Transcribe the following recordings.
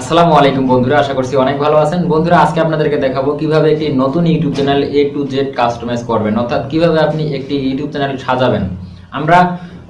আসসালামু আলাইকুম বন্ধুরা আশা করছি অনেক ভালো আছেন বন্ধুরা আজকে আপনাদেরকে দেখাবো কিভাবে একটি নতুন YouTube channel A to Z customize করবেন অর্থাৎ কিভাবে আপনি একটি ইউটিউব চ্যানেল সাজাবেন আমরা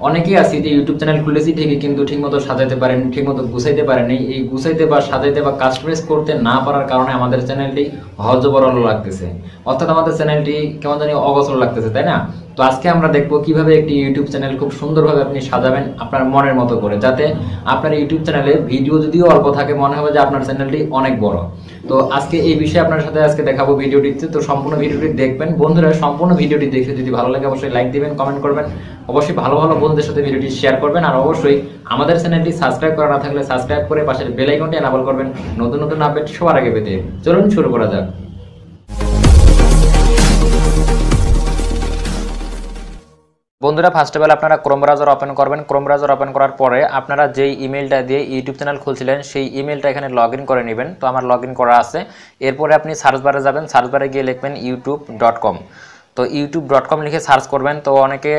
অনেকেই আছি যে ইউটিউব চ্যানেল খুলেছি ঠিকই কিন্তু ঠিকমতো সাজাতে পারেন ঠিকমতো গুছাইতে পারেনি এই গুছাইতে বা সাজাইতে বা কাস্টমাইজ করতে না পারার কারণে আমাদের চ্যানেলটি হজবরল লাগতেছে অর্থাৎ আমাদের চ্যানেলটি কেমন জানি অগসর লাগতেছে তাই না তো আজকে আমরা দেখব কিভাবে একটি ইউটিউব চ্যানেল খুব সুন্দরভাবে আপনি সাজাবেন আপনার মনের মতো করে যাতে আপনার ইউটিউব চ্যানেলে ভিডিও যদিও অল্প থাকে মনে হবে যে আপনার চ্যানেলটি অনেক বড় তো আজকে এই বিষয়ে আপনার সাথে আজকে দেখাবো ভিডিওটিতে তো সম্পূর্ণ ভিডিওটি দেখবেন বন্ধুরা সম্পূর্ণ ভিডিওটি দেখে যদি ভালো লাগে অবশ্যই লাইক দিবেন কমেন্ট করবেন অবশ্যই ভালো ভালো বন্ধুদের সাথে ভিডিওটি শেয়ার করবেন আর অবশ্যই আমাদের চ্যানেলটি সাবস্ক্রাইব করা না থাকলে সাবস্ক্রাইব করে পাশের বেলাইকনটি এনাবল করবেন নতুন নতুন আপডেট সবার আগে পেতে চলুন শুরু করা যাক বন্ধুরা ফার্স্ট অফ অল আপনারা ক্রোম ব্রাউজার ওপেন করবেন ক্রোম ব্রাউজার ওপেন করার পরে আপনারা যেই ইমেলটা দিয়ে ইউটিউব চ্যানেল খুলছিলেন সেই ইমেলটা এখানে লগ করে নেবেন তো আমার লগ করা আছে এরপরে আপনি সার্চ বারে যাবেন সার্চ বারে গিয়ে লিখবেন ইউটিউব ডট কম তো ইউটিউব ডট কম লিখে সার্চ করবেন তো অনেকে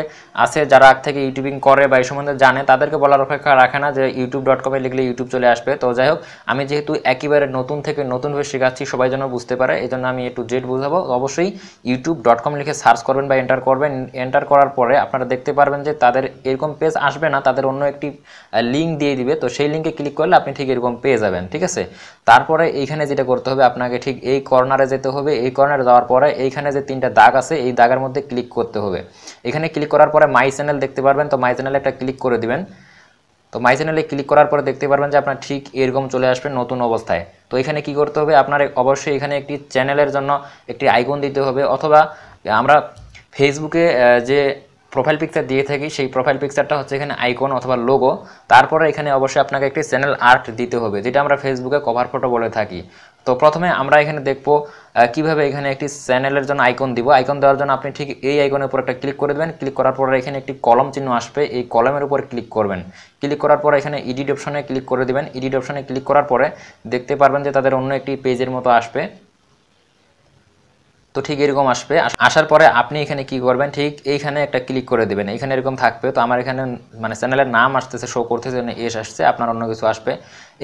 আছে যারা আগ থেকে ইউটিউবিং করে বা এই সম্বন্ধে জানে তাদেরকে বলার অপেক্ষা রাখে না যে ইউটিউব ডট কমে লিখলে ইউটিউব চলে আসবে তো যাই হোক আমি যেহেতু একেবারে নতুন থেকে নতুনভাবে শেখাচ্ছি সবাই যেন বুঝতে পারে এই জন্য আমি একটু জেড বোঝাবো অবশ্যই ইউটিউব ডট কম লিখে সার্চ করবেন বা এন্টার করবেন এন্টার করার পরে আপনারা দেখতে পারবেন যে তাদের এরকম পেজ আসবে না তাদের অন্য একটি লিঙ্ক দিয়ে দিবে তো সেই লিঙ্কে ক্লিক করলে আপনি ঠিক এরকম পেয়ে যাবেন ঠিক আছে তারপরে এইখানে যেটা করতে হবে আপনাকে ঠিক এই কর্নারে যেতে হবে এই কর্নারে যাওয়ার পরে এইখানে যে তিনটা দাগ আছে এই দাগের মধ্যে ক্লিক করতে হবে এখানে ক্লিক করার পরে মাই চ্যানেল দেখতে পারবেন তো মাই চ্যানেলে একটা ক্লিক করে দিবেন তো মাই চ্যানেলে ক্লিক করার পরে দেখতে পারবেন যে আপনার ঠিক এরকম চলে আসবে নতুন অবস্থায় তো এখানে কি করতে হবে আপনার অবশ্যই এখানে একটি চ্যানেলের জন্য একটি আইকন দিতে হবে অথবা আমরা ফেসবুকে যে প্রোফাইল পিকচার দিয়ে থাকি সেই প্রোফাইল পিকচারটা হচ্ছে এখানে আইকন অথবা লোগো তারপরে এখানে অবশ্যই আপনাকে একটি চ্যানেল আর্ট দিতে হবে যেটা আমরা ফেসবুকে কভার ফটো বলে থাকি তো প্রথমে আমরা এখানে দেখব কিভাবে এখানে একটি চ্যানেলের জন্য আইকন দিব আইকন দেওয়ার জন্য আপনি ঠিক এই আইকনের উপর একটা ক্লিক করে দেবেন ক্লিক করার পর এখানে একটি কলম চিহ্ন আসবে এই কলমের উপর ক্লিক করবেন ক্লিক করার পর এখানে ইডিট অপশনে ক্লিক করে দেবেন ইডিট অপশনে ক্লিক করার পরে দেখতে পারবেন যে তাদের অন্য একটি পেজের মতো আসবে তো ঠিক এরকম আসবে আসার পরে আপনি এখানে কি করবেন ঠিক এইখানে একটা ক্লিক করে দেবেন এখানে এরকম থাকবে তো আমার এখানে মানে চ্যানেলের নাম আসতেছে শো করতেছে এস আসছে আপনার অন্য কিছু আসবে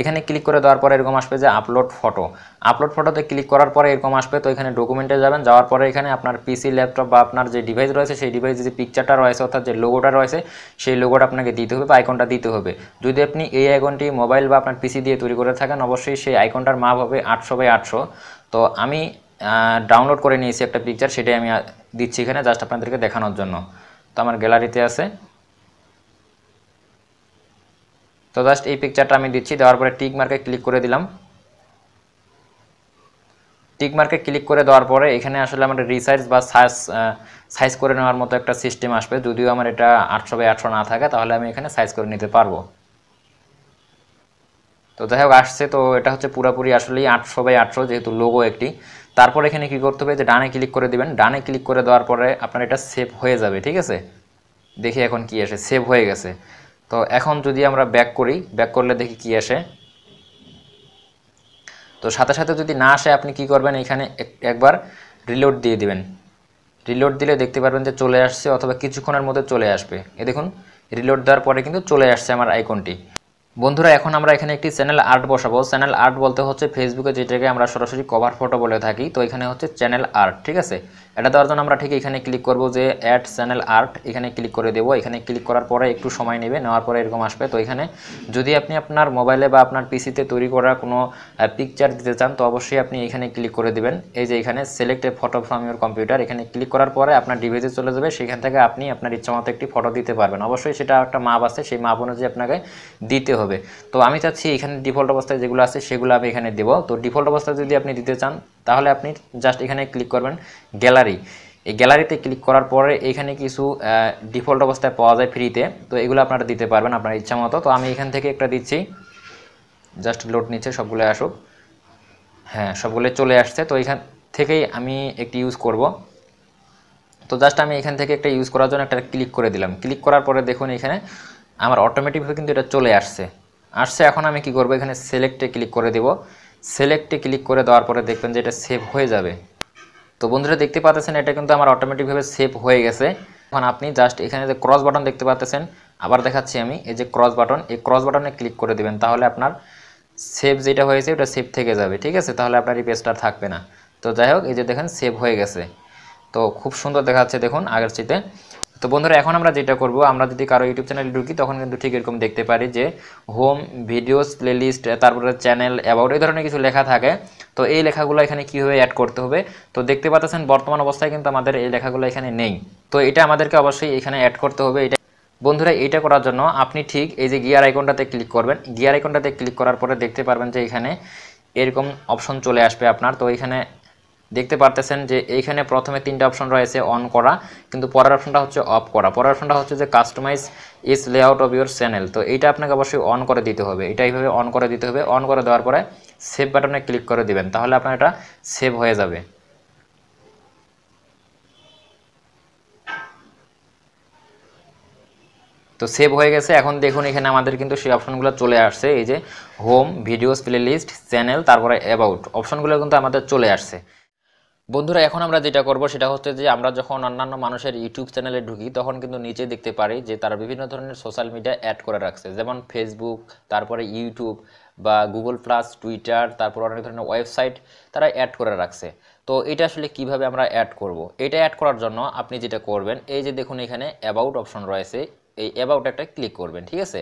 এখানে ক্লিক করে দেওয়ার পরে এরকম আসবে যে আপলোড ফটো আপলোড ফটোতে ক্লিক করার পরে এরকম আসবে তো এখানে ডকুমেন্টে যাবেন যাওয়ার পরে এখানে আপনার পিসি ল্যাপটপ বা আপনার যে ডিভাইস রয়েছে সেই ডিভাইসে যে পিকচারটা রয়েছে অর্থাৎ যে লোগোটা রয়েছে সেই লোগোটা আপনাকে দিতে হবে বা আইকনটা দিতে হবে যদি আপনি এই আইকনটি মোবাইল বা আপনার পিসি দিয়ে তৈরি করে থাকেন অবশ্যই সেই আইকনটার মাপ হবে আটশো বাই আটশো তো আমি ডাউনলোড করে নিয়েছি একটা পিকচার সেটাই আমি দিচ্ছি এখানে জাস্ট আপনাদেরকে দেখানোর জন্য তো আমার গ্যালারিতে আছে তো জাস্ট এই পিকচারটা আমি দিচ্ছি দেওয়ার পরে টিক মার্কে ক্লিক করে দিলাম টিক মার্কে ক্লিক করে দেওয়ার পরে এখানে আসলে আমার রিসার্চ বা সাইজ সাইজ করে নেওয়ার মতো একটা সিস্টেম আসবে যদিও আমার এটা আটশো বাই আটশো না থাকে তাহলে আমি এখানে সাইজ করে নিতে পারবো তো যাই হোক আসছে তো এটা হচ্ছে পুরোপুরি আসলেই আটশো বাই আটশো যেহেতু লোগো একটি তারপর এখানে কি করতে হবে যে ডানে ক্লিক করে দেবেন ডানে ক্লিক করে দেওয়ার পরে আপনার এটা সেভ হয়ে যাবে ঠিক আছে দেখি এখন কি আসে সেভ হয়ে গেছে তো এখন যদি আমরা ব্যাক করি ব্যাক করলে দেখি কি আসে তো সাথে সাথে যদি না আসে আপনি কি করবেন এখানে একবার রিলোড দিয়ে দিবেন রিলোড দিলে দেখতে পারবেন যে চলে আসছে অথবা কিছুক্ষণের মধ্যে চলে আসবে এ দেখুন রিলোড দেওয়ার পরে কিন্তু চলে আসছে আমার আইকনটি বন্ধুরা এখন আমরা এখানে একটি চ্যানেল আর্ট বসাবো চ্যানেল আর্ট বলতে হচ্ছে ফেসবুকে যেটাকে আমরা সরাসরি কভার ফটো বলে থাকি তো এখানে হচ্ছে চ্যানেল আর্ট ঠিক আছে এটা দেওয়ার জন্য আমরা ঠিক এখানে ক্লিক করব যে অ্যাড চ্যানেল আর্ট এখানে ক্লিক করে দেবো এখানে ক্লিক করার পরে একটু সময় নেবে নেওয়ার পরে এরকম আসবে তো এখানে যদি আপনি আপনার মোবাইলে বা আপনার পিসিতে তৈরি করা কোনো পিকচার দিতে চান তো অবশ্যই আপনি এখানে ক্লিক করে দেবেন এই যে এখানে select a photo from your computer এখানে ক্লিক করার পরে আপনার ডিভাইসে চলে যাবে সেখান থেকে আপনি আপনার ইচ্ছামতো একটি ফটো দিতে পারবেন অবশ্যই সেটা একটা মাপ আছে সেই মাপ অনুযায়ী আপনাকে দিতে হবে তো আমি চাচ্ছি এখানে ডিফল্ট অবস্থায় যেগুলো আছে সেগুলো আমি এখানে দেবো তো ডিফল্ট অবস্থায় যদি আপনি দিতে চান তাহলে আপনি জাস্ট এখানে ক্লিক করবেন গ্যালারি এই গ্যালারিতে ক্লিক করার পরে এখানে কিছু ডিফল্ট অবস্থায় পাওয়া যায় ফ্রিতে তো এগুলো আপনারা দিতে পারবেন আপনার ইচ্ছা মতো তো আমি এখান থেকে একটা দিচ্ছি জাস্ট লোড নিচ্ছে সবগুলো আসুক হ্যাঁ সবগুলো চলে আসছে তো এখান থেকেই আমি একটি ইউজ করব তো জাস্ট আমি এখান থেকে একটা ইউজ করার জন্য একটা ক্লিক করে দিলাম ক্লিক করার পরে দেখুন এখানে আমার অটোমেটিকভাবে কিন্তু এটা চলে আসছে আসছে এখন আমি কি করব এখানে সিলেক্টে ক্লিক করে দেবো সিলেক্টে ক্লিক করে দেওয়ার পরে দেখবেন যে এটা সেভ হয়ে যাবে তো বন্ধুরা দেখতে পাচ্ছেন এটা কিন্তু আমার অটোমেটিকভাবে সেভ হয়ে গেছে এখন আপনি জাস্ট এখানে যে ক্রস বাটন দেখতে পাচ্ছেন আবার দেখাচ্ছি আমি এই যে ক্রস বাটন এই ক্রস বাটনে ক্লিক করে দেবেন তাহলে আপনার সেভ যেটা হয়েছে ওটা সেভ থেকে যাবে ঠিক আছে তাহলে আপনার এই পেজটা থাকবে না তো যাই হোক এই যে দেখেন সেভ হয়ে গেছে তো খুব সুন্দর দেখাচ্ছে দেখুন আগের চিতে তো বন্ধুরা এখন আমরা যেটা করব আমরা যদি কারো ইউটিউব চ্যানেলে ঢুকি তখন কিন্তু ঠিক এরকম দেখতে পারি যে হোম ভিডিওস প্লেলিস্ট তারপরে চ্যানেল অ্যাবাউট এই ধরনের কিছু লেখা থাকে তো এই লেখাগুলো এখানে কীভাবে অ্যাড করতে হবে তো দেখতে পাচ্ছেন বর্তমান অবস্থায় কিন্তু আমাদের এই লেখাগুলো এখানে নেই তো এটা আমাদেরকে অবশ্যই এখানে অ্যাড করতে হবে এটা বন্ধুরা এইটা করার জন্য আপনি ঠিক এই যে গিয়ার আইকনটাতে ক্লিক করবেন গিয়ার আইকনটাতে ক্লিক করার পরে দেখতে পারবেন যে এখানে এরকম অপশন চলে আসবে আপনার তো এখানে দেখতে পারতেছেন যে এইখানে প্রথমে তিনটা অপশন রয়েছে অন করা কিন্তু পরের অপশনটা হচ্ছে অফ করা পরের অপশনটা হচ্ছে যে customize is layout of your channel তো এইটা আপনাকে অবশ্যই অন করে দিতে হবে এটা এইভাবে অন করে দিতে হবে অন করে দেওয়ার পরে সেভ বাটনে ক্লিক করে দিবেন তাহলে আপনার এটা সেভ হয়ে যাবে তো সেভ হয়ে গেছে এখন দেখুন এখানে আমাদের কিন্তু সেই অপশনগুলো চলে আসছে এই যে হোম ভিডিওস প্লেলিস্ট চ্যানেল তারপরে অ্যাবাউট অপশনগুলো কিন্তু আমাদের চলে আসছে বন্ধুরা এখন আমরা যেটা করব সেটা হচ্ছে যে আমরা যখন অন্যান্য মানুষের ইউটিউব চ্যানেলে ঢুকি তখন কিন্তু নিচে দেখতে পারি যে তারা বিভিন্ন ধরনের সোশ্যাল মিডিয়া অ্যাড করে রাখছে যেমন ফেসবুক তারপরে ইউটিউব বা গুগল প্লাস টুইটার তারপর অনেক ধরনের ওয়েবসাইট তারা অ্যাড করে রাখছে তো এটা আসলে কিভাবে আমরা অ্যাড করব। এটা অ্যাড করার জন্য আপনি যেটা করবেন এই যে দেখুন এখানে অ্যাবাউট অপশন রয়েছে এই অ্যাবাউট একটা ক্লিক করবেন ঠিক আছে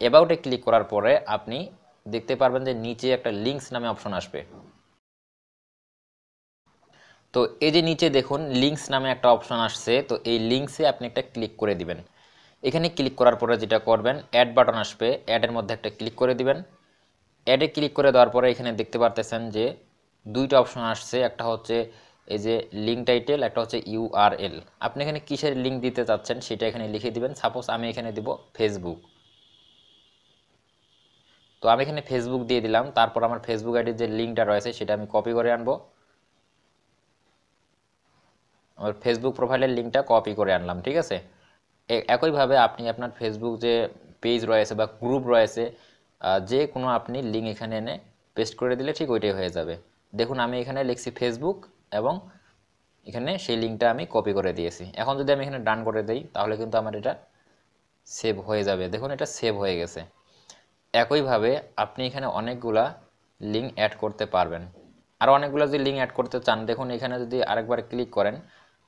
অ্যাবাউটে ক্লিক করার পরে আপনি দেখতে পারবেন যে নিচে একটা লিঙ্কস নামে অপশন আসবে তো এই যে নিচে দেখুন লিঙ্কস নামে একটা অপশান আসছে তো এই লিঙ্কসে আপনি একটা ক্লিক করে দিবেন এখানে ক্লিক করার পরে যেটা করবেন অ্যাড বাটন আসবে অ্যাডের মধ্যে একটা ক্লিক করে দিবেন অ্যাডে ক্লিক করে দেওয়ার পরে এখানে দেখতে পারতেছেন যে দুইটা অপশন আসছে একটা হচ্ছে এই যে লিঙ্ক টাইটেল একটা হচ্ছে ইউআরএল আপনি এখানে কিসের লিঙ্ক দিতে চাচ্ছেন সেটা এখানে লিখে দিবেন সাপোজ আমি এখানে দিব ফেসবুক তো আমি এখানে ফেসবুক দিয়ে দিলাম তারপর আমার ফেসবুক আইডির যে লিঙ্কটা রয়েছে সেটা আমি কপি করে আনবো আমার ফেসবুক প্রোফাইলের লিঙ্কটা কপি করে আনলাম ঠিক আছে একইভাবে আপনি আপনার ফেসবুক যে পেজ রয়েছে বা গ্রুপ রয়েছে যে কোনো আপনি লিঙ্ক এখানে এনে পেস্ট করে দিলে ঠিক ওইটাই হয়ে যাবে দেখুন আমি এখানে লিখছি ফেসবুক এবং এখানে সেই লিঙ্কটা আমি কপি করে দিয়েছি এখন যদি আমি এখানে ডান করে দিই তাহলে কিন্তু আমার এটা সেভ হয়ে যাবে দেখুন এটা সেভ হয়ে গেছে একইভাবে আপনি এখানে অনেকগুলা লিঙ্ক অ্যাড করতে পারবেন আর অনেকগুলো যদি লিঙ্ক অ্যাড করতে চান দেখুন এখানে যদি আরেকবার ক্লিক করেন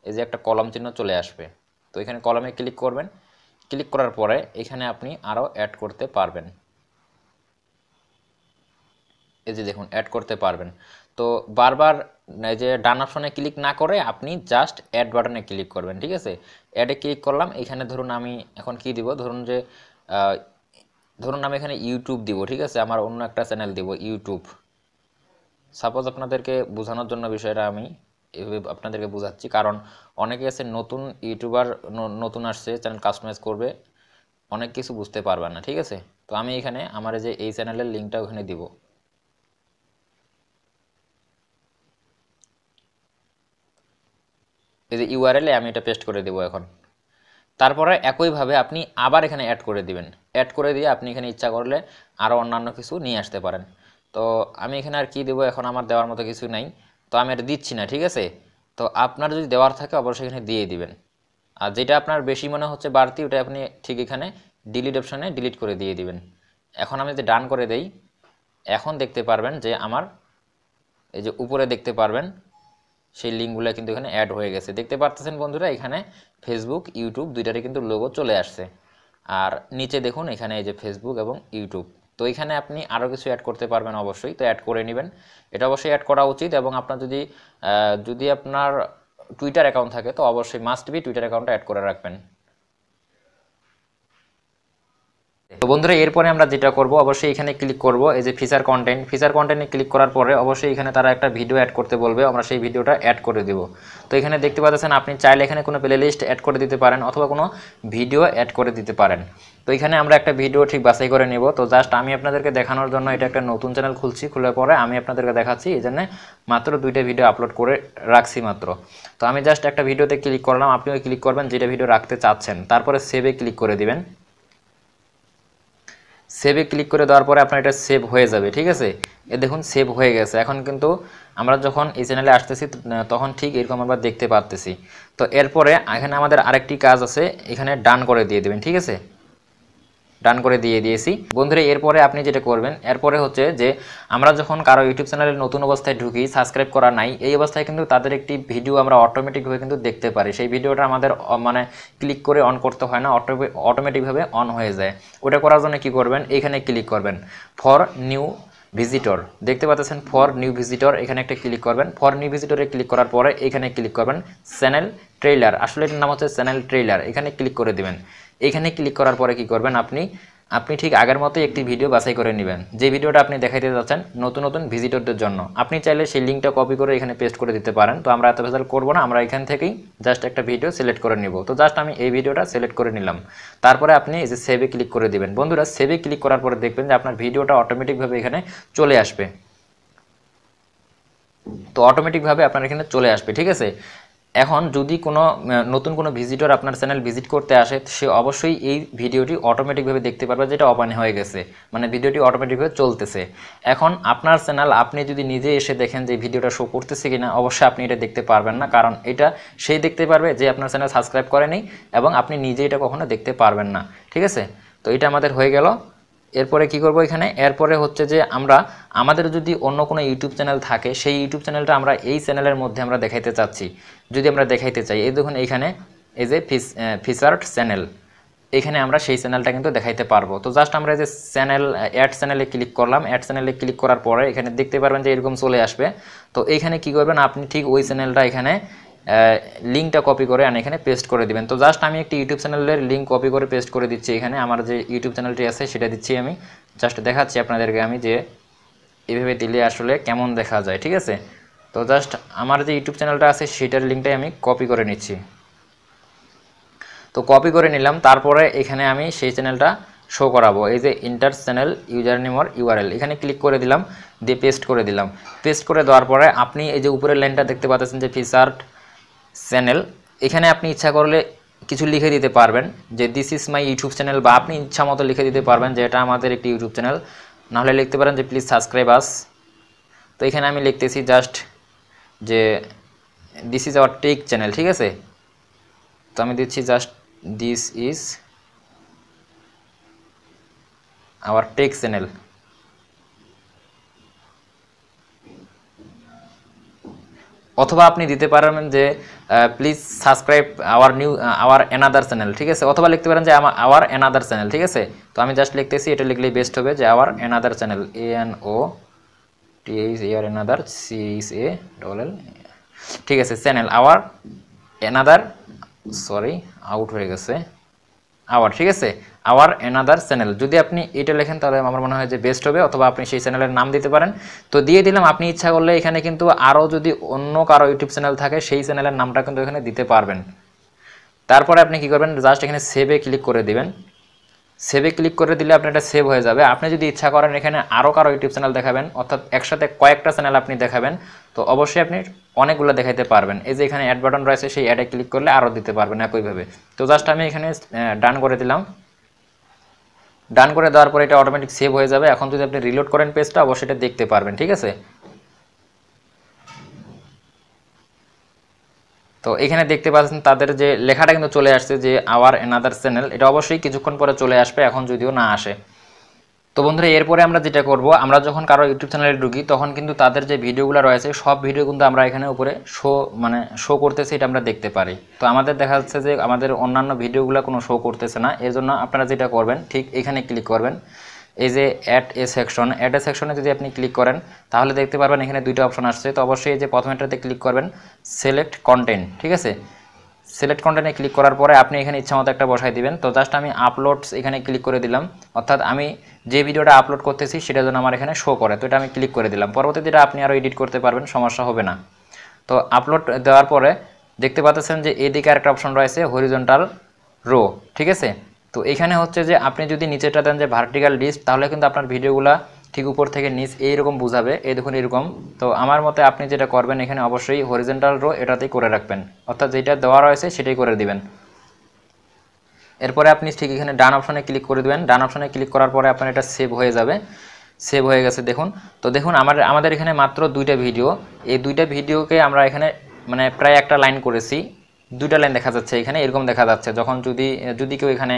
এই যে একটা কলম চিহ্ন চলে আসবে তো এখানে কলমে ক্লিক করবেন ক্লিক করার পরে এখানে আপনি আরও অ্যাড করতে পারবেন এই যে দেখুন অ্যাড করতে পারবেন তো বারবার এই যে ডান অপশনে ক্লিক না করে আপনি জাস্ট অ্যাড বাটনে ক্লিক করবেন ঠিক আছে অ্যাডে ক্লিক করলাম এখানে ধরুন আমি এখন কি দিব ধরুন যে ধরুন আমি এখানে ইউটিউব দিব ঠিক আছে আমার অন্য একটা চ্যানেল দিব ইউটিউব সাপোজ আপনাদেরকে বোঝানোর জন্য বিষয়টা আমি এভাবে আপনাদেরকে বোঝাচ্ছি কারণ অনেকে আছে নতুন ইউটিউবার নতুন আসছে চ্যানেল কাস্টমাইজ করবে অনেক কিছু বুঝতে পারবে না ঠিক আছে তো আমি এখানে আমার যে এই চ্যানেলের লিঙ্কটা ওখানে দিব এই যে ইউআরএলে আমি এটা পেস্ট করে দেবো এখন তারপরে একইভাবে আপনি আবার এখানে অ্যাড করে দিবেন অ্যাড করে দিয়ে আপনি এখানে ইচ্ছা করলে আরও অন্যান্য কিছু নিয়ে আসতে পারেন তো আমি এখানে আর কি দেবো এখন আমার দেওয়ার মতো কিছু নাই তো আমি এটা দিচ্ছি না ঠিক আছে তো আপনার যদি দেওয়ার থাকে অবশ্যই এখানে দিয়ে দিবেন আর যেটা আপনার বেশি মনে হচ্ছে বাড়তি ওটা আপনি ঠিক এখানে ডিলিট অপশানে ডিলিট করে দিয়ে দিবেন এখন আমি যদি ডান করে দেই এখন দেখতে পারবেন যে আমার এই যে উপরে দেখতে পারবেন সেই লিঙ্কগুলো কিন্তু এখানে অ্যাড হয়ে গেছে দেখতে পারতেছেন বন্ধুরা এখানে ফেসবুক ইউটিউব দুইটারই কিন্তু লোগো চলে আসছে আর নিচে দেখুন এখানে এই যে ফেসবুক এবং ইউটিউব তো এখানে আপনি আরও কিছু অ্যাড করতে পারবেন অবশ্যই তো অ্যাড করে নেবেন এটা অবশ্যই অ্যাড করা উচিত এবং আপনার যদি যদি আপনার টুইটার অ্যাকাউন্ট থাকে তো অবশ্যই মাস্ট বি টুইটার অ্যাকাউন্টটা অ্যাড করে রাখবেন তো বন্ধুরা এরপরে আমরা যেটা করব অবশ্যই এখানে ক্লিক করব এই যে ফিচার কন্টেন্ট ফিচার কন্টেন্টে ক্লিক করার পরে অবশ্যই এখানে তারা একটা ভিডিও অ্যাড করতে বলবে আমরা সেই ভিডিওটা অ্যাড করে দেব তো এখানে দেখতে পাচ্ছেন আপনি চাইলে এখানে কোনো প্লে লিস্ট অ্যাড করে দিতে পারেন অথবা কোনো ভিডিও অ্যাড করে দিতে পারেন তো এখানে আমরা একটা ভিডিও ঠিক বাছাই করে নেব তো জাস্ট আমি আপনাদেরকে দেখানোর জন্য এটা একটা নতুন চ্যানেল খুলছি খুলে পরে আমি আপনাদেরকে দেখাচ্ছি এই জন্য মাত্র দুইটা ভিডিও আপলোড করে রাখছি মাত্র তো আমি জাস্ট একটা ভিডিওতে ক্লিক করলাম আপনিও ক্লিক করবেন যেটা ভিডিও রাখতে চাচ্ছেন তারপরে সেভে ক্লিক করে দিবেন সেভে ক্লিক করে দেওয়ার পরে আপনার এটা সেভ হয়ে যাবে ঠিক আছে এ দেখুন সেভ হয়ে গেছে এখন কিন্তু আমরা যখন এই চ্যানেলে আসতেছি তখন ঠিক এরকম আমরা দেখতে পারতেছি তো এরপরে এখানে আমাদের আরেকটি কাজ আছে এখানে ডান করে দিয়ে দেবেন ঠিক আছে ডান করে দিয়ে দিয়েছি বন্ধুরা এরপরে আপনি যেটা করবেন এরপরে হচ্ছে যে আমরা যখন কারো ইউটিউব চ্যানেলে নতুন অবস্থায় ঢুকি সাবস্ক্রাইব করা নাই এই অবস্থায় কিন্তু তাদের একটি ভিডিও আমরা অটোমেটিকভাবে কিন্তু দেখতে পারি সেই ভিডিওটা আমাদের মানে ক্লিক করে অন করতে হয় না অটোমেটিকভাবে অন হয়ে যায় ওটা করার জন্য কি করবেন এখানে ক্লিক করবেন ফর নিউ ভিজিটর দেখতে পাচ্ছেন ফর নিউ ভিজিটর এখানে একটা ক্লিক করবেন ফর নিউ ভিজিটরে ক্লিক করার পরে এখানে ক্লিক করবেন চ্যানেল ট্রেইলার আসলে এটার নাম হচ্ছে চ্যানেল ট্রেইলার এখানে ক্লিক করে দেবেন এখানে ক্লিক করার পরে কি করবেন আপনি আপনি ঠিক আগের মতোই একটি ভিডিও বাছাই করে নেবেন যে ভিডিওটা আপনি দেখাইতে যাচ্ছেন নতুন নতুন ভিজিটরদের জন্য আপনি চাইলে সেই লিঙ্কটা কপি করে এখানে পেস্ট করে দিতে পারেন তো আমরা এত ভেজাল করবো না আমরা এখান থেকেই জাস্ট একটা ভিডিও সিলেক্ট করে নিব তো জাস্ট আমি এই ভিডিওটা সিলেক্ট করে নিলাম তারপরে আপনি এই যে সেভে ক্লিক করে দিবেন বন্ধুরা সেভে ক্লিক করার পরে দেখবেন যে আপনার ভিডিওটা অটোমেটিকভাবে এখানে চলে আসবে তো অটোমেটিকভাবে আপনার এখানে চলে আসবে ঠিক আছে এখন যদি কোনো নতুন কোনো ভিজিটর আপনার চ্যানেল ভিজিট করতে আসে সে অবশ্যই এই ভিডিওটি অটোমেটিকভাবে দেখতে পারবে যেটা অপানে হয়ে গেছে মানে ভিডিওটি অটোমেটিকভাবে চলতেছে এখন আপনার চ্যানেল আপনি যদি নিজে এসে দেখেন যে ভিডিওটা শো করতেছে কিনা অবশ্যই আপনি এটা দেখতে পারবেন না কারণ এটা সেই দেখতে পারবে যে আপনার চ্যানেল সাবস্ক্রাইব করেনি এবং আপনি নিজে এটা কখনো দেখতে পারবেন না ঠিক আছে তো এটা আমাদের হয়ে গেল এরপরে কি করব এখানে এরপরে হচ্ছে যে আমরা আমাদের যদি অন্য কোনো ইউটিউব চ্যানেল থাকে সেই ইউটিউব চ্যানেলটা আমরা এই চ্যানেলের মধ্যে আমরা দেখাইতে চাচ্ছি যদি আমরা দেখাইতে চাই এই দেখুন এইখানে এই যে ফিস ফিচার্ড চ্যানেল এখানে আমরা সেই চ্যানেলটা কিন্তু দেখাইতে পারবো তো জাস্ট আমরা যে চ্যানেল অ্যাড চ্যানেলে ক্লিক করলাম অ্যাড চ্যানেলে ক্লিক করার পরে এখানে দেখতে পারবেন যে এরকম চলে আসবে তো এখানে কি করবেন আপনি ঠিক ওই চ্যানেলটা এখানে লিঙ্কটা কপি করে আর এখানে পেস্ট করে দিবেন তো জাস্ট আমি একটি ইউটিউব চ্যানেলের লিঙ্ক কপি করে পেস্ট করে দিচ্ছি এখানে আমার যে ইউটিউব চ্যানেলটি আছে সেটা দিচ্ছি আমি জাস্ট দেখাচ্ছি আপনাদেরকে আমি যে এভাবে দিলে আসলে কেমন দেখা যায় ঠিক আছে তো জাস্ট আমার যে ইউটিউব চ্যানেলটা আছে সেটার লিঙ্কটাই আমি কপি করে নিচ্ছি তো কপি করে নিলাম তারপরে এখানে আমি সেই চ্যানেলটা শো করাবো এই যে enter channel user name or URL এখানে ক্লিক করে দিলাম দিয়ে পেস্ট করে দিলাম পেস্ট করে দেওয়ার পরে আপনি এই যে উপরের লাইনটা দেখতে পাচ্ছেন যে ফিচার্ড চ্যানেল এখানে আপনি ইচ্ছা করলে কিছু লিখে দিতে পারবেন যে this is my YouTube channel বা আপনি ইচ্ছা মতো লিখে দিতে পারবেন যে এটা আমাদের একটি ইউটিউব চ্যানেল নাহলে লিখতে পারেন যে প্লিজ সাবস্ক্রাইব আস তো এখানে আমি লিখতেছি জাস্ট যে this is our tech channel ঠিক আছে তো আমি দিচ্ছি just this is our tech channel অথবা আপনি দিতে পারবেন যে please subscribe our new our another channel ঠিক আছে অথবা লিখতে পারেন যে আমার আওয়ার অ্যানাদার চ্যানেল ঠিক আছে তো আমি জাস্ট লিখতেছি এটা লিখলেই বেস্ট হবে যে our another channel A N O T H E R another C H A double L ঠিক আছে channel our another sorry out হয়ে গেছে আওয়ার ঠিক আছে আওয়ার অ্যানাদার চ্যানেল যদি আপনি এটা লেখেন তাহলে আমার মনে হয় যে বেস্ট হবে অথবা আপনি সেই চ্যানেলের নাম দিতে পারেন তো দিয়ে দিলাম আপনি ইচ্ছা করলে এখানে কিন্তু আরও যদি অন্য কারো ইউটিউব চ্যানেল থাকে সেই চ্যানেলের নামটা কিন্তু এখানে দিতে পারবেন তারপরে আপনি কি করবেন জাস্ট এখানে সেভে ক্লিক করে দিবেন সেভে ক্লিক করে দিলে আপনার এটা সেভ হয়ে যাবে আপনি যদি ইচ্ছা করেন এখানে আরও কারো ইউটিউব চ্যানেল দেখাবেন অর্থাৎ একসাথে কয়েকটা চ্যানেল আপনি দেখাবেন তো অবশ্যই আপনি অনেকগুলো দেখাইতে পারবেন এই যে এখানে অ্যাড বাটন রয়েছে সেই অ্যাডে ক্লিক করলে আরও দিতে পারবেন একইভাবে তো জাস্ট আমি এখানে ডান করে দিলাম ডান করে দেওয়ার পরে এটা অটোমেটিক সেভ হয়ে যাবে এখন যদি আপনি রিলোড করেন পেজটা অবশ্যই এটা দেখতে পারবেন ঠিক আছে তো এখানে দেখতে পাচ্ছেন তাদের যে লেখাটা কিন্তু চলে আসছে যে আওয়ার অ্যানাদার চ্যানেল এটা অবশ্যই কিছুক্ষণ পরে চলে আসবে এখন যদিও না আসে তো বন্ধুরা এরপরে আমরা যেটা করব আমরা যখন কারো ইউটিউব চ্যানেলে ঢুকি তখন কিন্তু তাদের যে ভিডিওগুলো রয়েছে সব ভিডিও কিন্তু আমরা এখানে উপরে শো মানে শো করতেছে এটা আমরা দেখতে পারি তো আমাদের দেখা যাচ্ছে যে আমাদের অন্যান্য ভিডিওগুলো কোনো শো করতেছে না এর জন্য আপনারা যেটা করবেন ঠিক এখানে ক্লিক করবেন এই যে add a section add a সেকশনে যদি আপনি ক্লিক করেন তাহলে দেখতে পারবেন এখানে দুইটা অপশন আসছে তো অবশ্যই এই যে প্রথমেটাতে ক্লিক করবেন সিলেক্ট কন্টেন্ট ঠিক আছে সিলেক্ট কন্টেন্টে ক্লিক করার পরে আপনি এখানে ইচ্ছামতো একটা বসাই দিবেন তো জাস্ট আমি আপলোডস এখানে ক্লিক করে দিলাম অর্থাৎ আমি যে ভিডিওটা আপলোড করতেছি সেটা যেন আমার এখানে শো করে তো এটা আমি ক্লিক করে দিলাম পরবর্তীতে এটা আপনি আরও এডিট করতে পারবেন সমস্যা হবে না তো আপলোড দেওয়ার পরে দেখতে পাচ্ছেন যে এদিকে আরেকটা অপশন রয়েছে হরিজন্টাল রো ঠিক আছে তো এখানে হচ্ছে যে আপনি যদি নিচেটা দেন যে ভার্টিক্যাল ডিস্ক তাহলে কিন্তু আপনার ভিডিওগুলো ঠিক উপর থেকে নিচ এইরকম বোঝাবে এই দেখুন এরকম তো আমার মতে আপনি যেটা করবেন এখানে অবশ্যই হরিজেন্টাল রো এটাতেই করে রাখবেন অর্থাৎ যেটা দেওয়া রয়েছে সেটাই করে দিবেন এরপরে আপনি ঠিক এখানে ডান অপশানে ক্লিক করে দেবেন ডান অপশানে ক্লিক করার পরে আপনার এটা সেভ হয়ে যাবে সেভ হয়ে গেছে দেখুন তো দেখুন আমার আমাদের এখানে মাত্র দুইটা ভিডিও এই দুইটা ভিডিওকে আমরা এখানে মানে প্রায় একটা লাইন করেছি দুটা লাইন দেখা যাচ্ছে এখানে এরকম দেখা যাচ্ছে যখন যদি যদি কেউ এখানে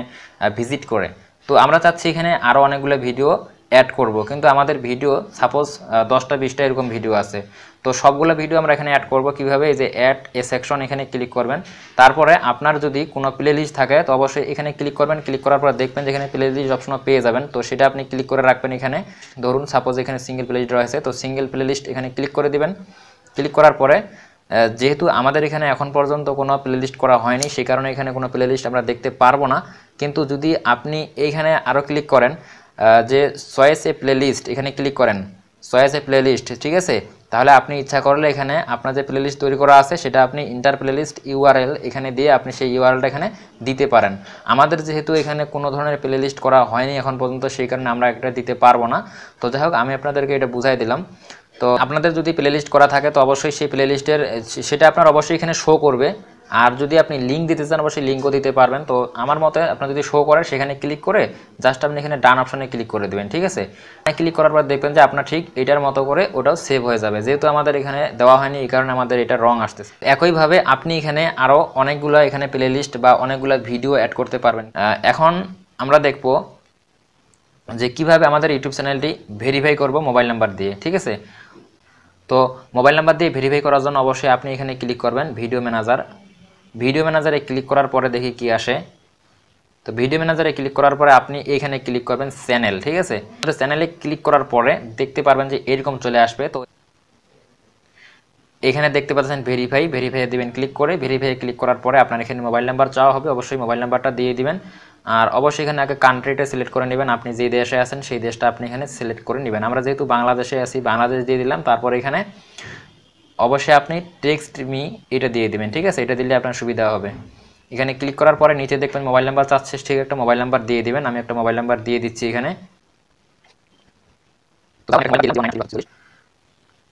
ভিজিট করে তো আমরা চাচ্ছি এখানে আরও অনেকগুলো ভিডিও অ্যাড করব কিন্তু আমাদের ভিডিও সাপোজ দশটা বিশটা এরকম ভিডিও আছে তো সবগুলো ভিডিও আমরা এখানে অ্যাড করব কিভাবে এই যে অ্যাড এ সেকশন এখানে ক্লিক করবেন তারপরে আপনার যদি কোনো প্লে লিস্ট থাকে তো অবশ্যই এখানে ক্লিক করবেন ক্লিক করার পর দেখবেন যে এখানে প্লে লিস্ট অপশন পেয়ে যাবেন তো সেটা আপনি ক্লিক করে রাখবেন এখানে ধরুন সাপোজ এখানে সিঙ্গেল প্লে লিস্ট রয়েছে তো সিঙ্গেল প্লে লিস্ট এখানে ক্লিক করে দিবেন ক্লিক করার পরে যেহেতু আমাদের এখানে এখন পর্যন্ত কোনো প্লেলিস্ট করা হয়নি সেই কারণে এখানে কোনো প্লেলিস্ট আমরা দেখতে পারবো না কিন্তু যদি আপনি এইখানে আরও ক্লিক করেন যে সয়েস এ প্লেলিস্ট এখানে ক্লিক করেন সয়েস এ প্লেলিস্ট ঠিক আছে তাহলে আপনি ইচ্ছা করলে এখানে আপনার যে প্লেলিস্ট তৈরি করা আছে সেটা আপনি ইন্টার প্লেলিস্ট ইউআরএল এখানে দিয়ে আপনি সেই ইউআরএলটা এখানে দিতে পারেন আমাদের যেহেতু এখানে কোনো ধরনের প্লেলিস্ট করা হয়নি এখন পর্যন্ত সেই কারণে আমরা এটা দিতে পারবো না তো যাই হোক আমি আপনাদেরকে এটা বুঝাই দিলাম তো আপনাদের যদি প্লেলিস্ট করা থাকে তো অবশ্যই সেই প্লেলিস্টের সেটা আপনার অবশ্যই এখানে শো করবে আর যদি আপনি লিঙ্ক দিতে চান অবশ্যই লিঙ্কও দিতে পারবেন তো আমার মতে আপনার যদি শো করেন সেখানে ক্লিক করে জাস্ট আপনি এখানে ডান অপশানে ক্লিক করে দেবেন ঠিক আছে ক্লিক করার পর দেখবেন যে আপনার ঠিক এটার মতো করে ওটাও সেভ হয়ে যাবে যেহেতু আমাদের এখানে দেওয়া হয়নি এই কারণে আমাদের এটা রং আসতেছে একইভাবে আপনি এখানে আরও অনেকগুলো এখানে প্লেলিস্ট বা অনেকগুলো ভিডিও অ্যাড করতে পারবেন এখন আমরা দেখব যে কিভাবে আমাদের ইউটিউব চ্যানেলটি ভেরিফাই করব মোবাইল নাম্বার দিয়ে ঠিক আছে তো মোবাইল নাম্বার দিয়ে ভেরিফাই করার জন্য অবশ্যই আপনি এখানে ক্লিক করবেন ভিডিও ম্যানেজার ভিডিও ম্যানেজারে ক্লিক করার পরে দেখি কি আসে তো ভিডিও ম্যানেজারে ক্লিক করার পরে আপনি এখানে ক্লিক করবেন চ্যানেল ঠিক আছে তো চ্যানেলে ক্লিক করার পরে দেখতে পারবেন যে এরকম চলে আসবে তো এখানে দেখতে পাচ্ছেন ভেরিফাই ভেরিফাই দিবেন ক্লিক করে ভেরিফাই ক্লিক করার পরে আপনার এখানে মোবাইল নাম্বার চাওয়া হবে অবশ্যই মোবাইল নাম্বারটা দিয়ে দিবেন আর অবশ্যই এখানে আগে কান্ট্রিটা সিলেক্ট করে নেবেন আপনি যে দেশে আছেন সেই দেশটা আপনি এখানে সিলেক্ট করে নেবেন আমরা যেহেতু বাংলাদেশে আছি বাংলাদেশ দিয়ে দিলাম তারপর এখানে অবশ্যই আপনি টেক্সট মি এটা দিয়ে দেবেন ঠিক আছে এটা দিলে আপনার সুবিধা হবে এখানে ক্লিক করার পরে নিচে দেখবেন মোবাইল নাম্বার চাচ্ছে ঠিক একটা মোবাইল নাম্বার দিয়ে দেবেন আমি একটা মোবাইল নাম্বার দিয়ে দিচ্ছি এখানে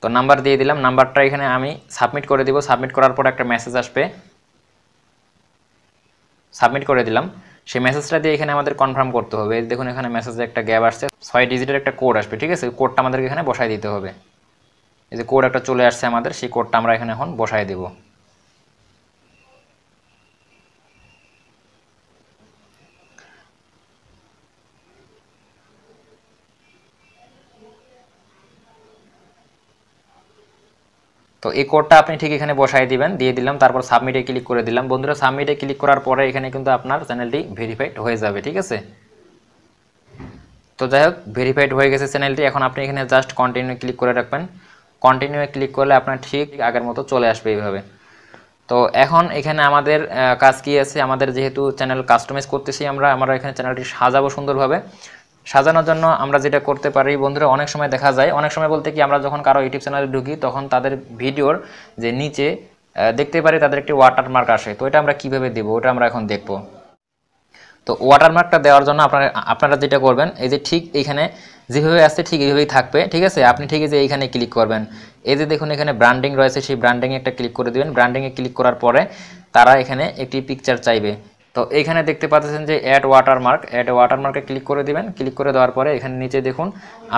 তো নাম্বার দিয়ে দিলাম নাম্বারটা এখানে আমি সাবমিট করে দিব সাবমিট করার পর একটা মেসেজ আসবে সাবমিট করে দিলাম সেই মেসেজটা দিয়ে এখানে আমাদের কনফার্ম করতে হবে দেখুন এখানে মেসেজে একটা গ্যাপ আসছে ছয় ডিজিটের একটা কোড আসবে ঠিক আছে কোডটা আমাদেরকে এখানে বসাই দিতে হবে এই যে কোড একটা চলে আসছে আমাদের সেই কোডটা আমরা এখানে এখন বসায় দেবো তো এই কোডটা আপনি ঠিক এখানে বসাই দিবেন দিয়ে দিলাম তারপর সাবমিটে ক্লিক করে দিলাম বন্ধুরা সাবমিটে ক্লিক করার পরে এখানে কিন্তু আপনার চ্যানেলটি ভেরিফাইড হয়ে যাবে ঠিক আছে তো যাই হোক ভেরিফাইড হয়ে গেছে চ্যানেলটি এখন আপনি এখানে জাস্ট কন্টিনিউ ক্লিক করে রাখবেন কন্টিনিউয়ে ক্লিক করলে আপনার ঠিক আগের মতো চলে আসবে এইভাবে তো এখন এখানে আমাদের কাজ কি আছে আমাদের যেহেতু চ্যানেল কাস্টমাইজ করতেছি আমরা আমরা এখানে চ্যানেলটি সাজাবো সুন্দরভাবে সাজানোর জন্য আমরা যেটা করতে পারি বন্ধুরা অনেক সময় দেখা যায় অনেক সময় বলতে কি আমরা যখন কারো ইউটিউব চ্যানেলে ঢুকি তখন তাদের ভিডিওর যে নিচে দেখতে পারি তাদের একটি ওয়াটারমার্ক আসে তো এটা আমরা কিভাবে দেবো ওটা আমরা এখন দেখব তো ওয়াটারমার্কটা দেওয়ার জন্য আপনারা আপনারা যেটা করবেন এই যে ঠিক এইখানে যেভাবে আসছে ঠিক এইভাবেই থাকবে ঠিক আছে আপনি ঠিক যে এইখানে ক্লিক করবেন এই যে দেখুন এখানে ব্র্যান্ডিং রয়েছে সেই ব্র্যান্ডিংয়ে একটা ক্লিক করে দেবেন ব্র্যান্ডিংয়ে ক্লিক করার পরে তারা এখানে একটি পিকচার চাইবে তো এখানে দেখতে পাচ্ছেন যে অ্যাড ওয়াটারমার্ক অ্যাড ওয়াটারমার্কে ক্লিক করে দিবেন ক্লিক করে দেওয়ার পরে এখানে নিচে দেখুন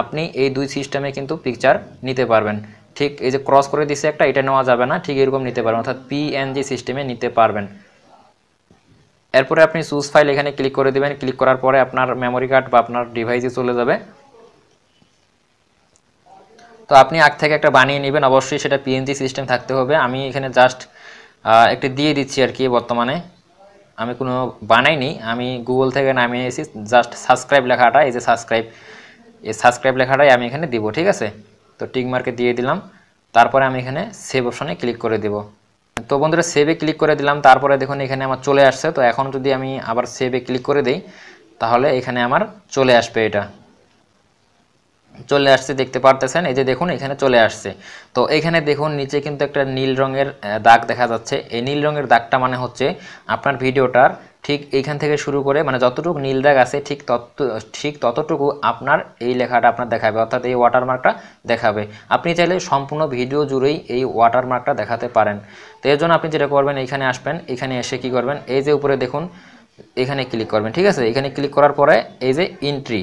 আপনি এই দুই সিস্টেমে কিন্তু পিকচার নিতে পারবেন ঠিক এই যে ক্রস করে দিছে একটা এটা নেওয়া যাবে না ঠিক এরকম নিতে পারবেন অর্থাৎ পিএনজি সিস্টেমে নিতে পারবেন এরপরে আপনি চুজ ফাইল এখানে ক্লিক করে দেবেন ক্লিক করার পরে আপনার মেমোরি কার্ড বা আপনার ডিভাইসে চলে যাবে তো আপনি আগ থেকে একটা বানিয়ে নেবেন অবশ্যই সেটা পিএনজি সিস্টেম থাকতে হবে আমি এখানে জাস্ট একটি দিয়ে দিচ্ছি আর কি বর্তমানে আমি কোনো বানাইনি আমি গুগল থেকে নামিয়ে এসেছি জাস্ট সাবস্ক্রাইব লেখাটা এই যে সাবস্ক্রাইব এই সাবস্ক্রাইব লেখাটাই আমি এখানে দিব ঠিক আছে তো টিক মার্কে দিয়ে দিলাম তারপরে আমি এখানে সেভ অপশনে ক্লিক করে দেবো তো বন্ধুরা সেভে ক্লিক করে দিলাম তারপরে দেখুন এখানে আমার চলে আসছে তো এখন যদি আমি আবার সেভে ক্লিক করে দিই তাহলে এখানে আমার চলে আসবে এটা চলে আসছে দেখতে পারতেছেন এই যে দেখুন এখানে চলে আসছে তো এখানে দেখুন নিচে কিন্তু একটা নীল রঙের দাগ দেখা যাচ্ছে এই নীল রঙের দাগটা মানে হচ্ছে আপনার ভিডিওটার ঠিক এইখান থেকে শুরু করে মানে যতটুকু নীল দাগ আছে ঠিক তত ঠিক ততটুকু আপনার এই লেখাটা আপনার দেখাবে অর্থাৎ এই ওয়াটারমার্কটা দেখাবে আপনি চাইলে সম্পূর্ণ ভিডিও জুড়েই এই ওয়াটারমার্কটা দেখাতে পারেন তো এর জন্য আপনি যেটা করবেন এখানে আসবেন এখানে এসে কি করবেন এই যে উপরে দেখুন এখানে ক্লিক করবেন ঠিক আছে এখানে ক্লিক করার পরে এই যে এন্ট্রি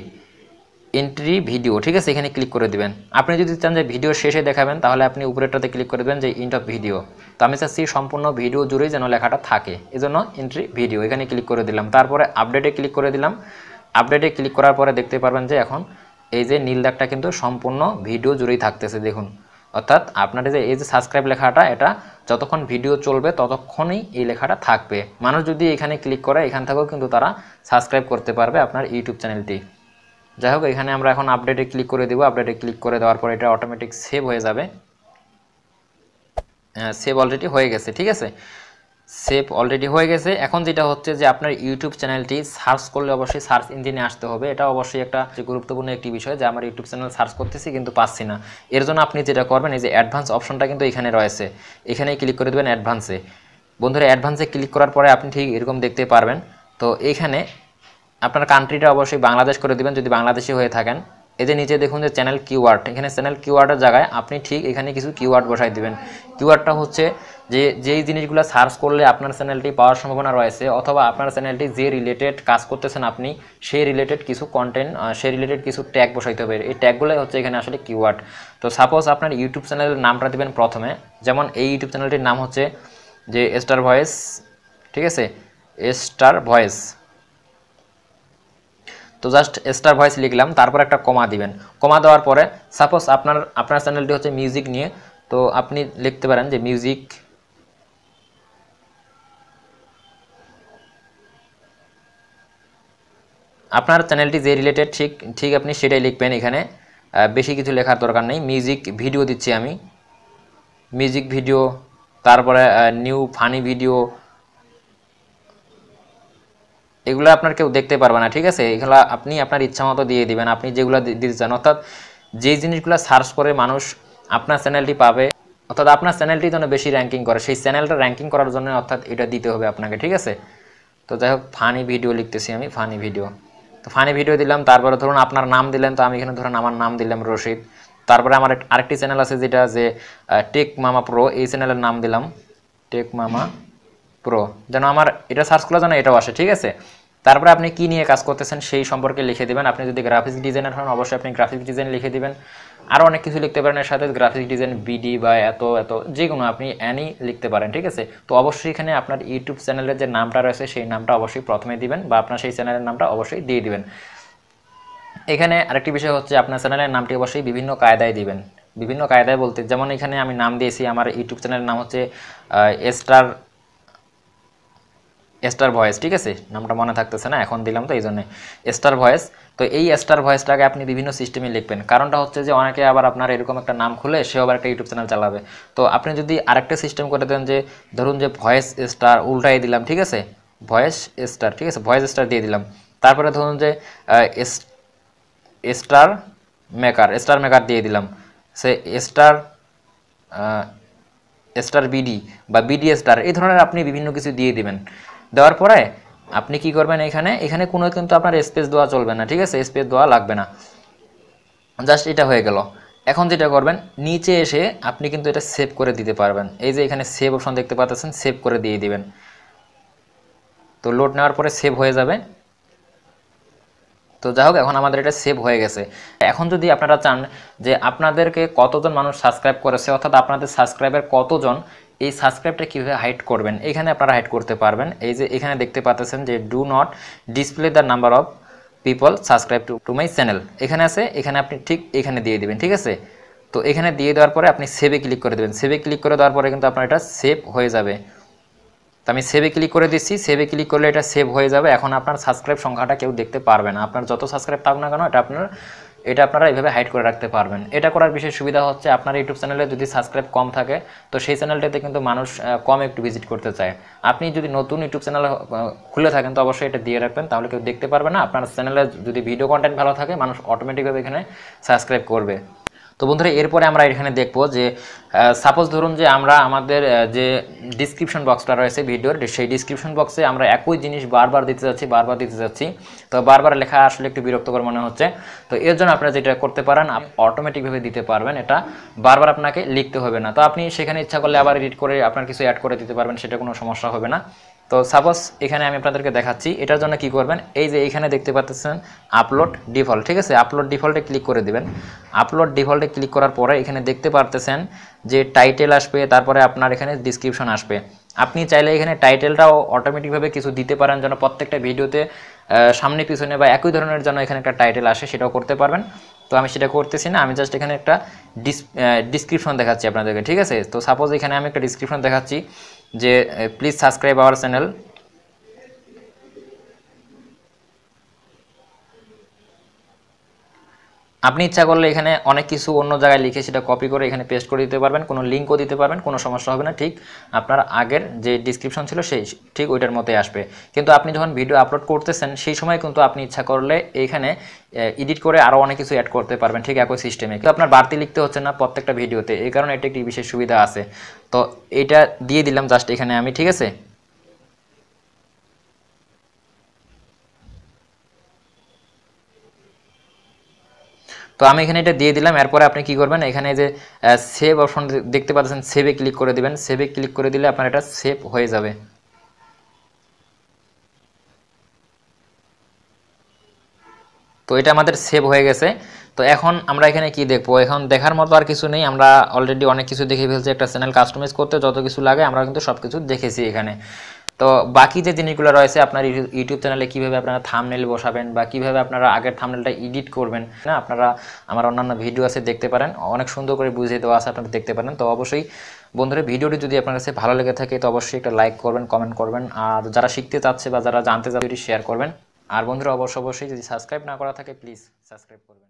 এন্ট্রি ভিডিও ঠিক আছে এখানে ক্লিক করে দিবেন আপনি যদি চান যে ভিডিও শেষে দেখাবেন তাহলে আপনি উপরেরটাতে ক্লিক করে দেবেন যে ইন্ট অফ ভিডিও তো আমি চাচ্ছি সম্পূর্ণ ভিডিও জুড়েই যেন লেখাটা থাকে এজন্য এন্ট্রি ভিডিও এখানে ক্লিক করে দিলাম তারপরে আপডেটে ক্লিক করে দিলাম আপডেটে ক্লিক করার পরে দেখতে পারবেন যে এখন এই যে নীল দাগটা কিন্তু সম্পূর্ণ ভিডিও জুড়েই থাকতেছে দেখুন অর্থাৎ আপনার যে এই যে সাবস্ক্রাইব লেখাটা এটা যতক্ষণ ভিডিও চলবে ততক্ষণই এই লেখাটা থাকবে মানুষ যদি এখানে ক্লিক করে এখান থেকেও কিন্তু তারা সাবস্ক্রাইব করতে পারবে আপনার ইউটিউব চ্যানেলটি যাই হোক এখানে আমরা এখন আপডেটে ক্লিক করে দেবো আপডেটে ক্লিক করে দেওয়ার পর এটা অটোমেটিক সেভ হয়ে যাবে সেভ হ্যাঁ, অলরেডি হয়ে গেছে ঠিক আছে সেভ অলরেডি হয়ে গেছে এখন যেটা হচ্ছে যে আপনার ইউটিউব চ্যানেলটি সার্চ করলে অবশ্যই সার্চ ইঞ্জিনে আসতে হবে এটা অবশ্যই একটা গুরুত্বপূর্ণ একটি বিষয় যে আমার ইউটিউব চ্যানেল সার্চ করতেছি কিন্তু পাচ্ছি না এর জন্য আপনি যেটা করবেন এই যে অ্যাডভান্স অপশনটা কিন্তু এখানে রয়েছে এখানে ক্লিক করে দেবেন অ্যাডভান্সে বন্ধুরা অ্যাডভান্সে ক্লিক করার পরে আপনি ঠিক এরকম দেখতে পারবেন তো এখানে আপনার কান্ট্রিটা অবশ্যই বাংলাদেশ করে দিবেন যদি বাংলাদেশি হয়ে থাকেন এই যে নিচে দেখুন যে চ্যানেল কিওয়ার্ড এখানে চ্যানেল কিওয়ার্ডের জায়গায় আপনি ঠিক এখানে কিছু কিওয়ার্ড বসাই দিবেন কিওয়ার্ডটা হচ্ছে যে যেই জিনিসগুলো সার্চ করলে আপনার চ্যানেলটি পাওয়ার সম্ভাবনা রয়েছে অথবা আপনার চ্যানেলটি যে রিলেটেড কাজ করতেছেন আপনি সেই রিলেটেড কিছু কন্টেন্ট সেই রিলেটেড কিছু ট্যাগ বসাইতে হবে এই ট্যাগগুলোই হচ্ছে এখানে আসলে কিওয়ার্ড তো সাপোজ আপনার ইউটিউব চ্যানেলের নামটা দেবেন প্রথমে যেমন এই ইউটিউব চ্যানেলটির নাম হচ্ছে যে স্টার ভয়েস ঠিক আছে স্টার ভয়েস তো জাস্ট স্টার ভয়েস লিখলাম তারপর একটা কমা দিবেন কমা দেওয়ার পরে সাপোজ আপনার আপনার চ্যানেলটি হচ্ছে মিউজিক নিয়ে তো আপনি লিখতে পারেন যে মিউজিক আপনার চ্যানেলটি যে রিলেটেড ঠিক ঠিক আপনি সেটাই লিখবেন এখানে বেশি কিছু লেখার দরকার নেই মিউজিক ভিডিও দিচ্ছি আমি মিউজিক ভিডিও তারপরে নিউ ফানি ভিডিও এগুলো আপনার কেউ দেখতে পারবে না ঠিক আছে এগুলো আপনি আপনার ইচ্ছা মতো দিয়ে দিবেন আপনি যেগুলো দিতে চান অর্থাৎ যে জিনিসগুলো সার্চ করে মানুষ আপনার চ্যানেলটি পাবে অর্থাৎ আপনার চ্যানেলটি যেন বেশি র্যাঙ্কিং করে সেই চ্যানেলটা র্যাঙ্কিং করার জন্য অর্থাৎ এটা দিতে হবে আপনাকে ঠিক আছে তো যাই হোক ফানি ভিডিও লিখতেছি আমি ফানি ভিডিও তো ফানি ভিডিও দিলাম তারপরে ধরুন আপনার নাম দিলেন তো আমি এখানে ধরুন আমার নাম দিলাম রশিদ তারপরে আমার আরেকটি চ্যানেল আছে যেটা যে টেক মামা প্রো এই চ্যানেলের নাম দিলাম টেক মামা প্রো যেন আমার এটা সার্চ করলে যেন এটাও আসে ঠিক আছে তারপরে আপনি কি নিয়ে কাজ করতেছেন সেই সম্পর্কে লিখে দেবেন আপনি যদি গ্রাফিক্স ডিজাইনার হন অবশ্যই আপনি গ্রাফিক্স ডিজাইন লিখে দেবেন আরও অনেক কিছু লিখতে পারেন এর সাথে গ্রাফিক্স ডিজাইন বিডি বা এত এত যে কোনো আপনি অ্যানি লিখতে পারেন ঠিক আছে তো অবশ্যই এখানে আপনার ইউটিউব চ্যানেলের যে নামটা রয়েছে সেই নামটা অবশ্যই প্রথমে দিবেন বা আপনার সেই চ্যানেলের নামটা অবশ্যই দিয়ে দিবেন এখানে আরেকটি বিষয় হচ্ছে আপনার চ্যানেলের নামটি অবশ্যই বিভিন্ন কায়দায় দিবেন বিভিন্ন কায়দায় বলতে যেমন এখানে আমি নাম দিয়েছি আমার ইউটিউব চ্যানেলের নাম হচ্ছে স্টার স্টার ভয়েস ঠিক আছে নামটা মনে থাকতেছে না এখন দিলাম তো এই জন্যে স্টার ভয়েস তো এই স্টার ভয়েসটাকে আপনি বিভিন্ন সিস্টেমে লিখবেন কারণটা হচ্ছে যে অনেকে আবার আপনার এরকম একটা নাম খুলে সেও আবার একটা ইউটিউব চ্যানেল চালাবে তো আপনি যদি আরেকটা সিস্টেম করে দেন যে ধরুন যে ভয়েস স্টার উল্টাই দিলাম ঠিক আছে ভয়েস স্টার ঠিক আছে ভয়েস স্টার দিয়ে দিলাম তারপরে ধরুন যে স্টার মেকার স্টার মেকার দিয়ে দিলাম সে স্টার স্টার বিডি বা বিডি স্টার এই ধরনের আপনি বিভিন্ন কিছু দিয়ে দিবেন দেওয়ার পরে আপনি কি করবেন এখানে এখানে কোনো কিন্তু আপনার স্পেস দেওয়া চলবে না ঠিক আছে স্পেস দেওয়া লাগবে না জাস্ট এটা হয়ে গেল এখন যেটা করবেন নিচে এসে আপনি কিন্তু এটা সেভ করে দিতে পারবেন এই যে এখানে সেভ অপশন দেখতে পাচ্ছেন সেভ করে দিয়ে দিবেন তো লোড নেওয়ার পরে সেভ হয়ে যাবে তো যাই হোক এখন আমাদের এটা সেভ হয়ে গেছে এখন যদি আপনারা চান যে আপনাদেরকে কতজন মানুষ সাবস্ক্রাইব করেছে অর্থাৎ আপনাদের সাবস্ক্রাইবার কতজন এই সাবস্ক্রাইবটা কীভাবে হাইড করবেন এখানে আপনারা হাইড করতে পারবেন এই যে এখানে দেখতে পাচ্ছেন যে do not display the number of people subscribe to to my channel এখানে আছে এখানে আপনি ঠিক এখানে দিয়ে দেবেন ঠিক আছে তো এখানে দিয়ে দেওয়ার পরে আপনি সেভে ক্লিক করে দেবেন সেভে ক্লিক করে দেওয়ার পরে কিন্তু আপনার এটা সেভ হয়ে যাবে তো আমি সেভে ক্লিক করে দিচ্ছি সেভে ক্লিক করলে এটা সেভ হয়ে যাবে এখন আপনার সাবস্ক্রাইব সংখ্যাটা কেউ দেখতে পারবে না আপনার যত সাবস্ক্রাইব থাক না কেন এটা আপনার এটা আপনারা এইভাবে হাইড করে রাখতে পারবেন এটা করার বিশেষ সুবিধা হচ্ছে আপনার ইউটিউব চ্যানেলে যদি সাবস্ক্রাইব কম থাকে তো সেই চ্যানেলটাতে কিন্তু মানুষ কম একটু ভিজিট করতে চায় আপনি যদি নতুন ইউটিউব চ্যানেল খুলে থাকেন তো অবশ্যই এটা দিয়ে রাখবেন তাহলে কেউ দেখতে পারবে না আপনার চ্যানেলে যদি ভিডিও কন্টেন্ট ভালো থাকে মানুষ অটোমেটিকভাবে এখানে সাবস্ক্রাইব করবে তো বন্ধুরা এরপরে আমরা এখানে দেখব যে সাপোজ ধরুন যে আমরা আমাদের যে ডিসক্রিপশন বক্সটা রয়েছে ভিডিওর সেই ডিসক্রিপশন বক্সে আমরা একই জিনিস বারবার দিতে যাচ্ছি বারবার দিতে যাচ্ছি তো বারবার লেখা আসলে একটু বিরক্তকর মনে হচ্ছে তো এর জন্য আপনারা যেটা করতে পারেন অটোমেটিকভাবে দিতে পারবেন এটা বারবার আপনাকে লিখতে হবে না তো আপনি সেখানে ইচ্ছা করলে আবার এডিট করে আপনার কিছু অ্যাড করে দিতে পারবেন সেটা কোনো সমস্যা হবে না তো সাপোজ এখানে আমি আপনাদেরকে দেখাচ্ছি এটার জন্য কি করবেন এই যে এখানে দেখতে পাচ্ছেন আপলোড ডিফল্ট ঠিক আছে আপলোড ডিফল্টে ক্লিক করে দিবেন আপলোড ডিফল্টে ক্লিক করার পরে এখানে দেখতে পারতেছেন যে টাইটেল আসবে তারপরে আপনার এখানে ডিসক্রিপশন আসবে আপনি চাইলে এখানে টাইটেলটাও অটোমেটিকভাবে কিছু দিতে পারেন যেন প্রত্যেকটা ভিডিওতে সামনে পিছনে বা একই ধরনের যেন এখানে একটা টাইটেল আসে সেটাও করতে পারবেন তো আমি সেটা করতেছি না আমি জাস্ট এখানে একটা ডিসক্রিপশন দেখাচ্ছি আপনাদেরকে ঠিক আছে তো সাপোজ এখানে আমি একটা ডিসক্রিপশন দেখাচ্ছি যে প্লিজ সাবস্ক্রাইব আওয়ার চ্যানেল আপনি ইচ্ছা করলে এখানে অনেক কিছু অন্য জায়গায় লিখে সেটা কপি করে এখানে পেস্ট করে দিতে পারবেন কোনো লিঙ্কও দিতে পারবেন কোনো সমস্যা হবে না ঠিক আপনার আগের যে ডিসক্রিপশন ছিল সেই ঠিক ওইটার মতোই আসবে কিন্তু আপনি যখন ভিডিও আপলোড করতেছেন সেই সময় কিন্তু আপনি ইচ্ছা করলে এখানে এডিট করে আরও অনেক কিছু অ্যাড করতে পারবেন ঠিক একই সিস্টেমে কিন্তু আপনার বাড়তি লিখতে হচ্ছে না প্রত্যেকটা ভিডিওতে এই কারণে এটা একটি বিশেষ সুবিধা আছে তো এটা দিয়ে দিলাম জাস্ট এখানে আমি ঠিক আছে তো আমি এখানে এটা দিয়ে দিলাম এরপরে আপনি কি করবেন এখানে যে সেভ অপশন দেখতে পাচ্ছেন সেভে ক্লিক করে দিবেন সেভে ক্লিক করে দিলে আপনার এটা সেভ হয়ে যাবে তো এটা আমাদের সেভ হয়ে গেছে তো এখন আমরা এখানে কি দেখবো এখন দেখার মতো আর কিছু নেই আমরা অলরেডি অনেক কিছু দেখে ফেলছি একটা চ্যানেল কাস্টমাইজ করতে যত কিছু লাগে আমরা কিন্তু সব কিছু দেখেছি এখানে তো বাকি যে জিনিসগুলো রয়েছে আপনার ইউটিউব চ্যানেলে কীভাবে আপনারা থামনেল বসাবেন বা কীভাবে আপনারা আগের থামনেলটা এডিট করবেন না আপনারা আমার অন্যান্য ভিডিও আছে দেখতে পারেন অনেক সুন্দর করে বুঝিয়ে দেওয়া আছে আপনারা দেখতে পারেন তো অবশ্যই বন্ধুরা ভিডিওটি যদি আপনার কাছে ভালো লেগে থাকে তো অবশ্যই একটা লাইক করবেন কমেন্ট করবেন আর যারা শিখতে চাচ্ছে বা যারা জানতে চাচ্ছে শেয়ার করবেন আর বন্ধুরা অবশ্যই অবশ্যই যদি সাবস্ক্রাইব না করা থাকে প্লিজ সাবস্ক্রাইব করবেন